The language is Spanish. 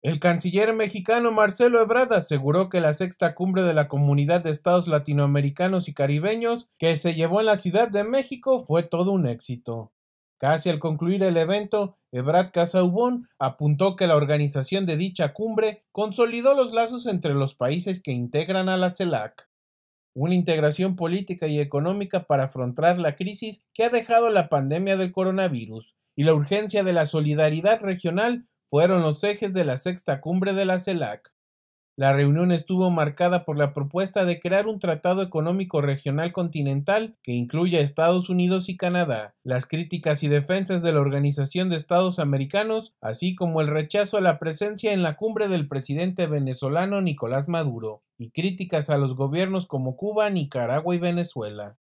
El canciller mexicano Marcelo Ebrard aseguró que la sexta cumbre de la Comunidad de Estados Latinoamericanos y Caribeños que se llevó en la Ciudad de México fue todo un éxito. Casi al concluir el evento, Ebrard Casaubon apuntó que la organización de dicha cumbre consolidó los lazos entre los países que integran a la CELAC. Una integración política y económica para afrontar la crisis que ha dejado la pandemia del coronavirus y la urgencia de la solidaridad regional fueron los ejes de la sexta cumbre de la CELAC. La reunión estuvo marcada por la propuesta de crear un tratado económico regional continental que incluya Estados Unidos y Canadá, las críticas y defensas de la Organización de Estados Americanos, así como el rechazo a la presencia en la cumbre del presidente venezolano Nicolás Maduro, y críticas a los gobiernos como Cuba, Nicaragua y Venezuela.